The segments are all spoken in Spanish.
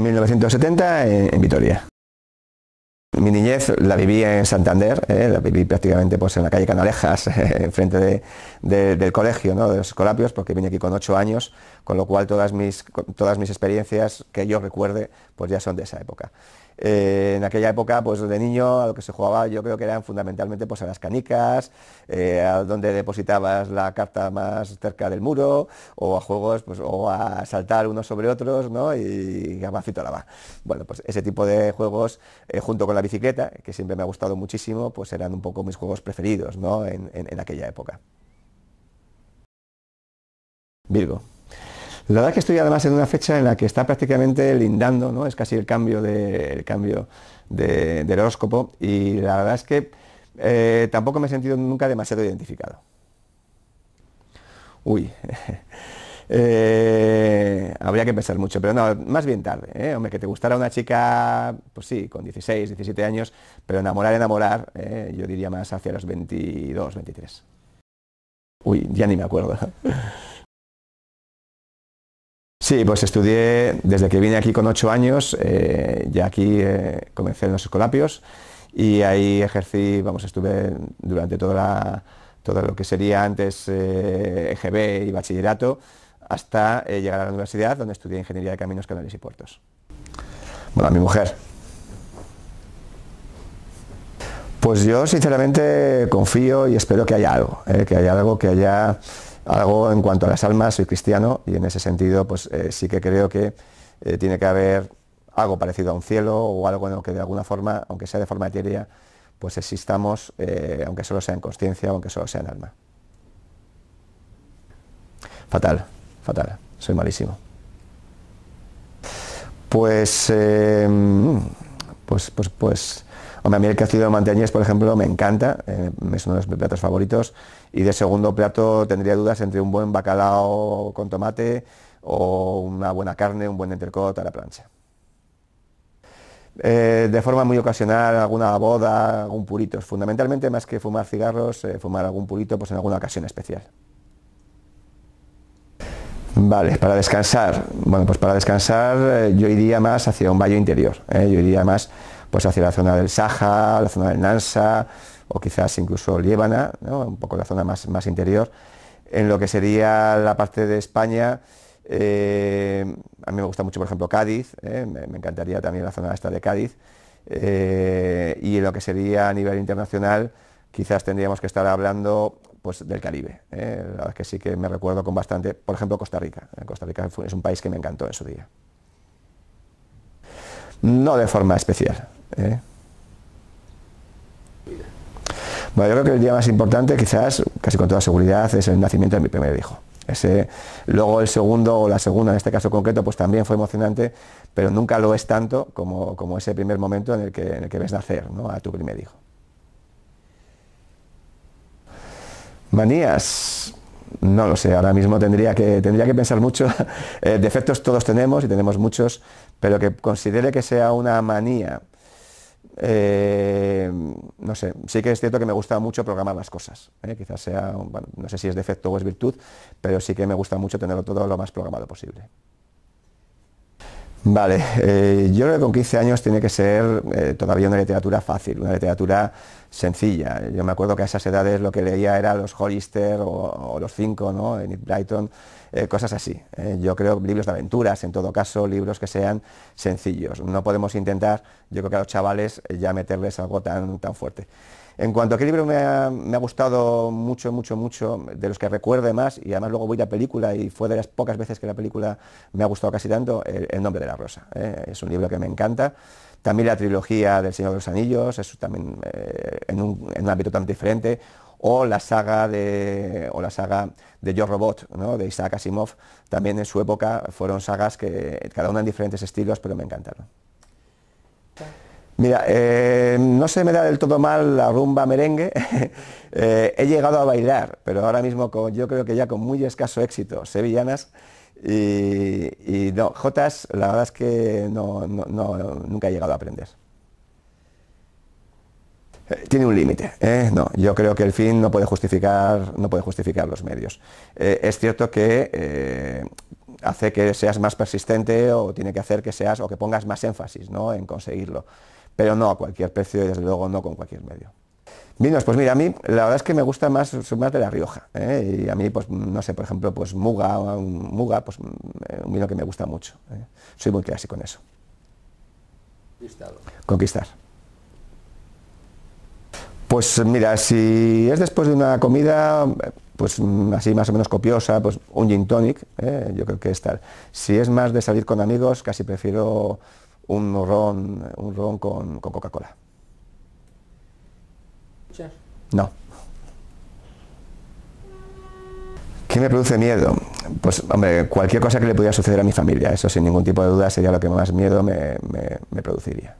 1970 eh, en, Vitoria. Mi niñez la viví en Santander, eh, la viví prácticamente pues, en la calle Canalejas, enfrente eh, del colegio, de los Colapios, porque vine aquí con ocho años, con lo cual todas mis, todas mis experiencias que yo recuerde pues ya son de esa época. Eh, en aquella época, pues de niño, a lo que se jugaba yo creo que eran fundamentalmente pues, a las canicas, eh, a donde depositabas la carta más cerca del muro, o a juegos, pues, o a saltar unos sobre otros, ¿no? Y, a la va. Bueno, pues ese tipo de juegos, eh, junto con la bicicleta, que siempre me ha gustado muchísimo, pues eran un poco mis juegos preferidos, ¿no? en aquella época. Virgo. La verdad es que estoy además en una fecha en la que está prácticamente lindando, ¿no? Es casi el cambio, de, cambio del horóscopo y la verdad es que eh, tampoco me he sentido nunca demasiado identificado. Uy. Eh, habría que pensar mucho, pero no, más bien tarde. ¿eh? Hombre, que te gustara una chica, pues sí, con 16, 17 años, pero enamorar, enamorar, ¿eh? yo diría más hacia los 22, 23. Uy, ya ni me acuerdo. Sí, pues estudié desde que vine aquí con ocho años, eh, ya aquí eh, comencé en los escolapios y ahí ejercí, vamos, estuve durante toda todo lo que sería antes EGB eh, e y bachillerato hasta llegar a la universidad donde estudié Ingeniería de Caminos, Canales y Puertos. Bueno, mi mujer. Pues yo sinceramente confío y espero que haya algo, que haya algo, que haya algo en cuanto a las almas, soy cristiano y en ese sentido pues eh, sí que creo que eh, tiene que haber algo parecido a un cielo o algo en lo que de alguna forma, aunque sea de forma etérea, pues existamos, eh, aunque solo sea en conciencia, aunque solo sea en alma. Fatal, fatal, soy malísimo. Pues, mm, pues, pues, pues, a mí el de por ejemplo, me encanta, eh, es uno de mis platos favoritos. Y de segundo plato tendría dudas entre un buen bacalao con tomate o una buena carne, un buen entrecot a la plancha. Eh, de forma muy ocasional, alguna boda, algún purito. Fundamentalmente, más que fumar cigarros, eh, fumar algún purito pues en alguna ocasión especial. Vale, para descansar. Bueno, pues para descansar yo iría más hacia un valle interior. yo iría más pues hacia la zona del Saja, la zona del Nansa o quizás incluso Líbana, un poco la zona más, interior. En lo que sería la parte de España, eh, a mí me gusta mucho, por ejemplo, Cádiz, ¿eh? me, encantaría también la zona esta de Cádiz. Eh, y en lo que sería a nivel internacional, quizás tendríamos que estar hablando pues, del Caribe, la verdad que sí que me recuerdo con bastante, por ejemplo, Costa Rica. Costa Rica es un país que me encantó en su día. No de forma especial. ¿Eh? Bueno, yo creo que el día más importante, quizás, casi con toda seguridad, es el nacimiento de mi primer hijo. luego el segundo o la segunda, en este caso concreto, pues también fue emocionante, pero nunca lo es tanto como, ese primer momento en el que, el que ves nacer a tu primer hijo. Manías, no lo sé, ahora mismo tendría que, tendría que pensar mucho. Eh, defectos todos tenemos y tenemos muchos, pero que considere que sea una manía. Eh, no sé, sí que es cierto que me gusta mucho programar las cosas. ¿eh? Quizás sea, no sé si es defecto o es virtud, pero sí que me gusta mucho tenerlo todo lo más programado posible. Vale, eh, yo creo que con 15 años tiene que ser todavía una literatura fácil, una literatura sencilla. Yo me acuerdo que a esas edades lo que leía era los Hollister o, los Cinco, ¿no? en Brighton eh, cosas así. ¿eh? yo creo libros de aventuras, en todo caso, libros que sean sencillos. No podemos intentar, yo creo que a los chavales eh, ya meterles algo tan, tan fuerte. En cuanto a qué libro me ha, gustado mucho, mucho, mucho, de los que recuerde más, y además luego voy a la película y fue de las pocas veces que la película me ha gustado casi tanto, El, nombre de la rosa. es un libro que me encanta. También la trilogía del Señor de los Anillos, también eh, en, un, ámbito tan diferente, o la saga de, o la saga de Yo Robot, de Isaac Asimov, también en su época fueron sagas que cada una en diferentes estilos, pero me encantaron. Mira, eh, no se me da del todo mal la rumba merengue. Eh, he llegado a bailar, pero ahora mismo yo creo que ya con muy escaso éxito, sevillanas. Y, no, Jotas, la verdad es que nunca he llegado a aprender. tiene un límite, ¿eh? no, yo creo que el fin no puede justificar, no puede justificar los medios. Eh, es cierto que eh, hace que seas más persistente o tiene que hacer que seas o que pongas más énfasis en conseguirlo, pero no a cualquier precio y desde luego no con cualquier medio. Vinos, pues mira, a mí la verdad es que me gusta más, de La Rioja. ¿eh? Y a mí, pues no sé, por ejemplo, pues Muga, un, Muga, pues eh, un vino que me gusta mucho. ¿eh? Soy muy clásico en eso. Conquistar. Pues mira, si es después de una comida, pues mm, así más o menos copiosa, pues un gin tonic, yo creo que es tal. Si es más de salir con amigos, casi prefiero un ron, un ron con Coca-Cola. No. ¿Qué me produce miedo? Pues, hombre, cualquier cosa que le pudiera suceder a mi familia, eso sin ningún tipo de duda sería lo que más miedo me, produciría.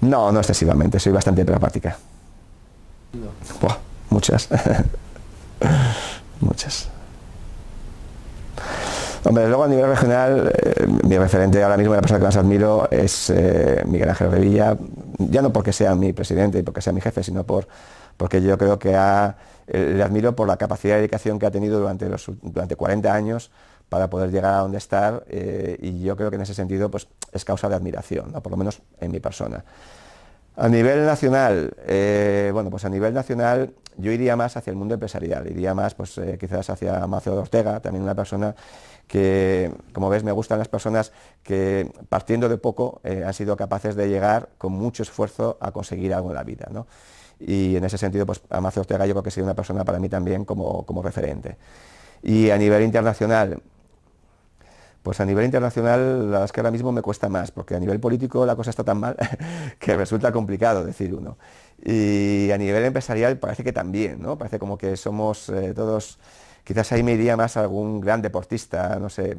No, no excesivamente, soy bastante pragmática. No. muchas. muchas. Hombre, luego a nivel regional, eh, mi referente ahora mismo, la persona que más admiro es eh, Miguel Ángel Revilla, ya no porque sea mi presidente y porque sea mi jefe, sino por, porque yo creo que eh, le admiro por la capacidad de dedicación que ha tenido durante, los, durante 40 años para poder llegar a donde estar y yo creo que en ese sentido pues, es causa de admiración, por lo menos en mi persona. A nivel nacional, eh, bueno, pues a nivel nacional yo iría más hacia el mundo empresarial, iría más pues eh, quizás hacia Macio Ortega, también una persona que, como ves, me gustan las personas que partiendo de poco eh, han sido capaces de llegar con mucho esfuerzo a conseguir algo en la vida, Y en ese sentido, pues Amacio Ortega yo creo que sería una persona para mí también como, como referente. Y a nivel internacional, pues a nivel internacional las que ahora mismo me cuesta más, porque a nivel político la cosa está tan mal que resulta complicado decir uno. Y a nivel empresarial parece que también, ¿no? Parece como que somos eh, todos, quizás ahí me iría más algún gran deportista, no sé,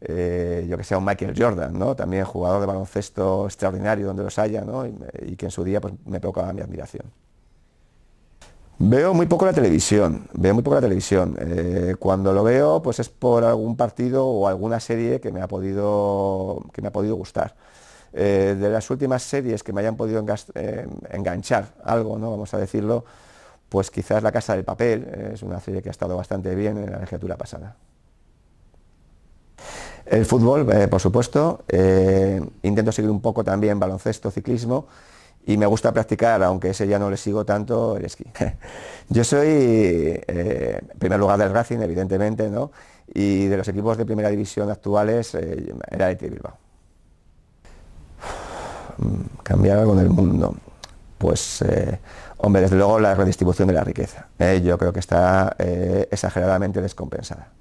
eh, yo que sea un Michael Jordan, ¿no? También jugador de baloncesto extraordinario donde los haya, ¿no? Y, que en su día pues, me provocaba mi admiración. Veo muy poco la televisión, veo muy poco la televisión. Eh, cuando lo veo, pues es por algún partido o alguna serie que me ha podido, que me ha podido gustar. Eh, de las últimas series que me hayan podido eh, enganchar algo, ¿no? vamos a decirlo, pues quizás La Casa del Papel, es una serie que ha estado bastante bien en la legislatura pasada. El fútbol, por supuesto, intento seguir un poco también baloncesto, ciclismo, y me gusta practicar, aunque ese ya no le sigo tanto, el esquí. Yo soy, eh, primer lugar, del Racing, evidentemente, ¿no? y de los equipos de primera división actuales era eh, el Bilbao. Mm, cambiaba con el mundo. Pues, eh, hombre, desde luego la redistribución de la riqueza. yo creo que está exageradamente descompensada.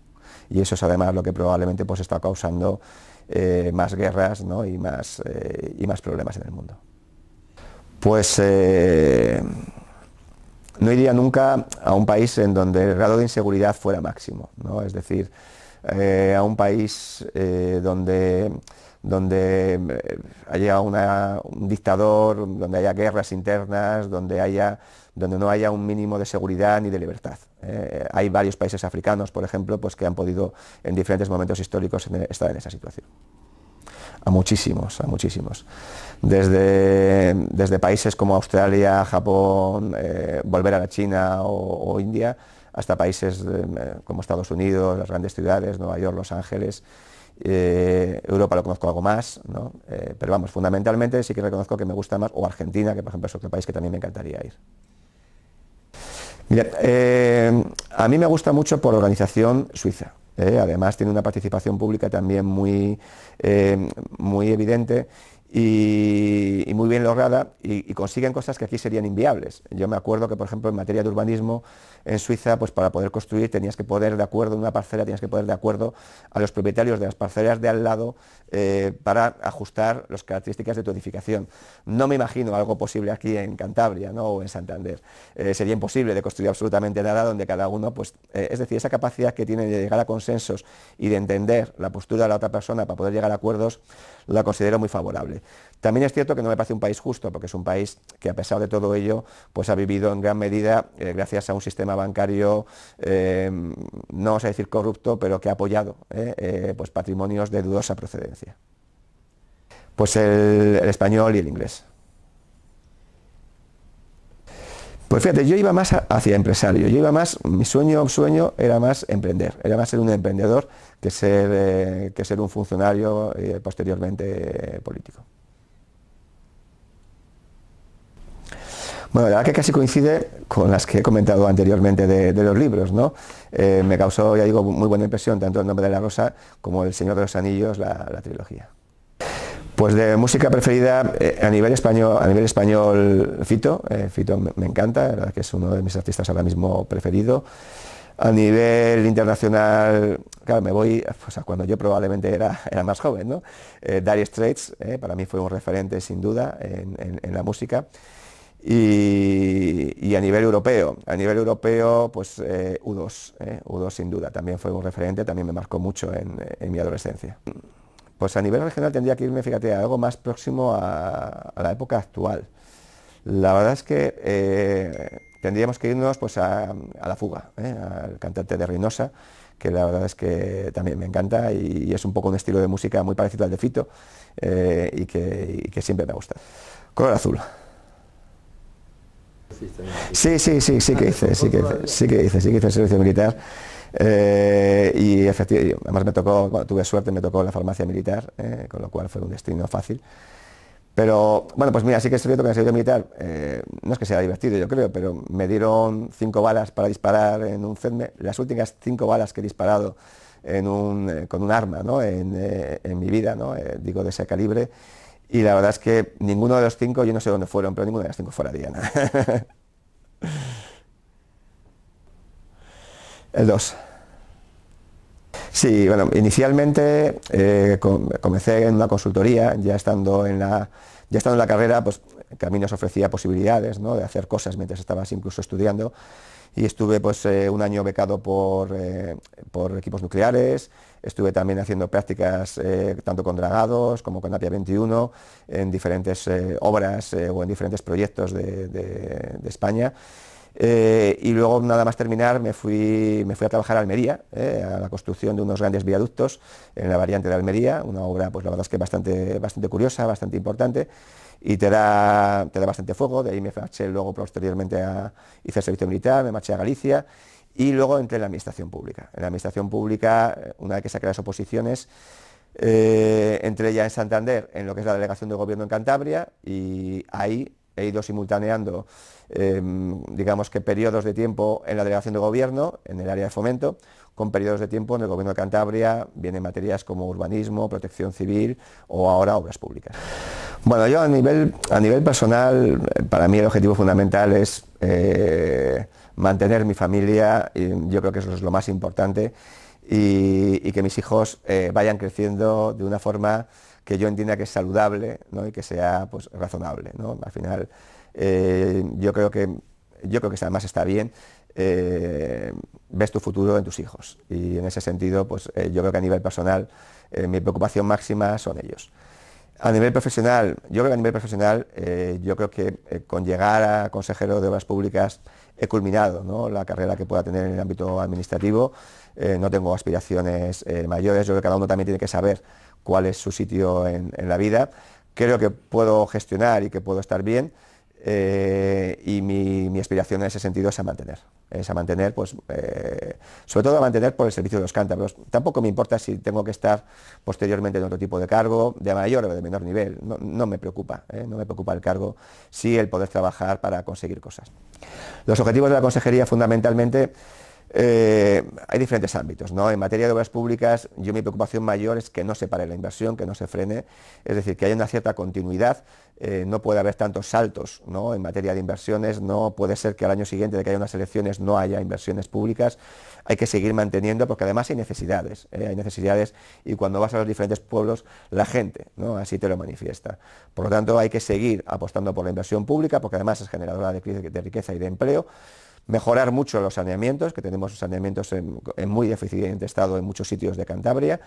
Y eso es además lo que probablemente pues, está causando más guerras y, más, y más problemas en el mundo pues eh, no iría nunca a un país en donde el grado de inseguridad fuera máximo, ¿no? es decir, eh, a un país eh, donde, haya un dictador, donde haya guerras internas, donde, donde no haya un mínimo de seguridad ni de libertad. hay varios países africanos, por ejemplo, pues, que han podido en diferentes momentos históricos e, estar en esa situación a muchísimos, a muchísimos. Desde, países como Australia, Japón, eh, volver a la China o, India, hasta países eh, como Estados Unidos, las grandes ciudades, Nueva York, Los Ángeles. Eh, Europa lo conozco algo más, pero vamos, fundamentalmente sí que reconozco que me gusta más, o Argentina, que por ejemplo es otro país que también me encantaría ir. Eh, a mí me gusta mucho por organización suiza. Eh. además tiene una participación pública también muy, eh, muy evidente y, lograda y, consiguen cosas que aquí serían inviables. Yo me acuerdo que, por ejemplo, en materia de urbanismo en Suiza, pues para poder construir tenías que poder de acuerdo en una parcela, tenías que poder de acuerdo a los propietarios de las parcelas de al lado eh, para ajustar las características de tu edificación. No me imagino algo posible aquí en Cantabria ¿no? o en Santander. Eh, sería imposible de construir absolutamente nada donde cada uno, pues, eh, es decir, esa capacidad que tiene de llegar a consensos y de entender la postura de la otra persona para poder llegar a acuerdos la considero muy favorable. También es cierto que no me parece un país justo, porque es un país que a pesar de todo ello, pues ha vivido en gran medida eh, gracias a un sistema bancario, eh, no vamos a decir corrupto, pero que ha apoyado eh, pues patrimonios de dudosa procedencia. Pues el español y el inglés. Pues fíjate, yo iba más hacia empresario, yo iba más, mi sueño, sueño era más emprender, era más ser un emprendedor que ser, eh, que ser un funcionario eh, posteriormente eh, político. Bueno, la verdad que casi coincide con las que he comentado anteriormente de, los libros, ¿no? me causó, ya digo, muy buena impresión tanto El nombre de la rosa como El Señor de los Anillos, la trilogía. Pues de música preferida eh, a nivel español, a nivel español Fito, eh, Fito me, encanta, que es uno de mis artistas ahora mismo preferido. A nivel internacional, claro, me voy cuando yo probablemente era, más joven, ¿no? Eh, Straits, para mí fue un referente sin duda en, la música. Y, a nivel europeo, a nivel europeo, pues U2, U2 sin duda, también fue un referente, también me marcó mucho en mi adolescencia. Pues a nivel regional tendría que irme, fíjate, a algo más próximo a, la época actual. La verdad es que eh, tendríamos que irnos pues, a, La Fuga, ¿eh? al cantante de Reynosa, que la verdad es que también me encanta y, es un poco un estilo de música muy parecido al de Fito eh, y, que, siempre me gusta. Color azul. Sí, sí, sí, sí que hice, sí que hice, sí que hice, sí servicio militar. Eh, y efectivamente, además me tocó, cuando tuve suerte, me tocó la farmacia militar, eh, con lo cual fue un destino fácil. Pero bueno, pues mira, así que es cierto que en el servicio militar, eh, no es que sea divertido yo creo, pero me dieron cinco balas para disparar en un CEDME, las últimas cinco balas que he disparado en un, con un arma en, mi vida, digo de ese calibre, y la verdad es que ninguno de los cinco, yo no sé dónde fueron, pero ninguno de las cinco fuera diana. el 2. Sí, bueno, inicialmente eh, comencé en una consultoría, ya estando en la, ya estando en la carrera, pues Caminos ofrecía posibilidades de hacer cosas mientras estabas incluso estudiando y estuve pues eh, un año becado eh, por, equipos nucleares, estuve también haciendo prácticas tanto con dragados como con Apia 21 en diferentes obras o en diferentes proyectos de España eh, y luego, nada más terminar, me fui, me fui a trabajar a Almería, eh, a la construcción de unos grandes viaductos en la variante de Almería, una obra, pues la verdad es que bastante, bastante curiosa, bastante importante, y te da, da bastante fuego, de ahí me marché luego posteriormente a, hice el servicio militar, me marché a Galicia, y luego entré en la administración pública. En la administración pública, una vez que saqué las oposiciones, eh, entré ya en Santander, en lo que es la delegación de gobierno en Cantabria, y ahí he ido simultaneando, em, digamos que periodos de tiempo en la delegación de gobierno, en el área de fomento, con periodos de tiempo en el gobierno de Cantabria, vienen materias como urbanismo, protección civil o ahora obras públicas. Bueno, yo a nivel, a nivel personal, para mí el objetivo fundamental es eh, mantener mi familia, y yo creo que eso es lo más importante, y, que mis hijos eh, vayan creciendo de una forma que yo entienda que es saludable y que sea pues, razonable. Al final, eh, yo, creo que, yo creo que además está bien. Eh, ves tu futuro en tus hijos. Y en ese sentido, pues eh, yo creo que a nivel personal, mi preocupación máxima son ellos. A nivel profesional, yo creo que a nivel profesional, yo creo que con llegar a consejero de obras públicas he culminado la carrera que pueda tener en el ámbito administrativo. no tengo aspiraciones mayores, yo creo que cada uno también tiene que saber cuál es su sitio en, la vida. Creo que puedo gestionar y que puedo estar bien. Eh, y mi, aspiración en ese sentido es a mantener, es a mantener, pues, eh, sobre todo a mantener por el servicio de los cántabros. Tampoco me importa si tengo que estar posteriormente en otro tipo de cargo, de mayor o de menor nivel, no, me preocupa, ¿eh? no me preocupa el cargo, sí el poder trabajar para conseguir cosas. Los objetivos de la consejería fundamentalmente eh, hay diferentes ámbitos, ¿no? En materia de obras públicas, yo mi preocupación mayor es que no se pare la inversión, que no se frene, es decir, que haya una cierta continuidad, eh, no puede haber tantos saltos, En materia de inversiones, no puede ser que al año siguiente de que haya unas elecciones no haya inversiones públicas, hay que seguir manteniendo, porque además hay necesidades, ¿eh? hay necesidades, y cuando vas a los diferentes pueblos, la gente, ¿no? Así te lo manifiesta. Por lo tanto, hay que seguir apostando por la inversión pública, porque además es generadora de riqueza y de empleo, mejorar mucho los saneamientos, que tenemos saneamientos en, muy deficiente estado en muchos sitios de Cantabria.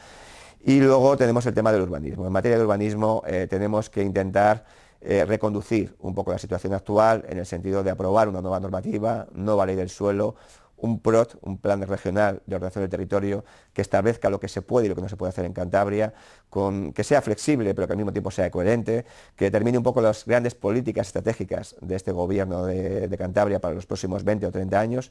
Y luego tenemos el tema del urbanismo. En materia de urbanismo eh, tenemos que intentar eh, reconducir un poco la situación actual en el sentido de aprobar una nueva normativa, nueva ley del suelo, un PROT, un plan regional de ordenación del territorio, que establezca lo que se puede y lo que no se puede hacer en Cantabria, que sea flexible pero que al mismo tiempo sea coherente, que determine un poco las grandes políticas estratégicas de este gobierno de, de Cantabria para los próximos 20 o 30 años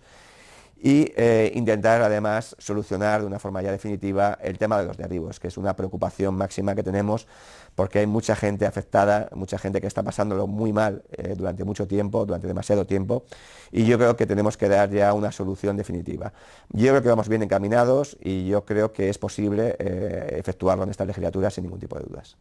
y eh, intentar además solucionar de una forma ya definitiva el tema de los derribos, que es una preocupación máxima que tenemos porque hay mucha gente afectada, mucha gente que está pasándolo muy mal eh, durante mucho tiempo, durante demasiado tiempo, y yo creo que tenemos que dar ya una solución definitiva. Yo creo que vamos bien encaminados y yo creo que es posible eh, efectuarlo en esta legislatura sin ningún tipo de dudas.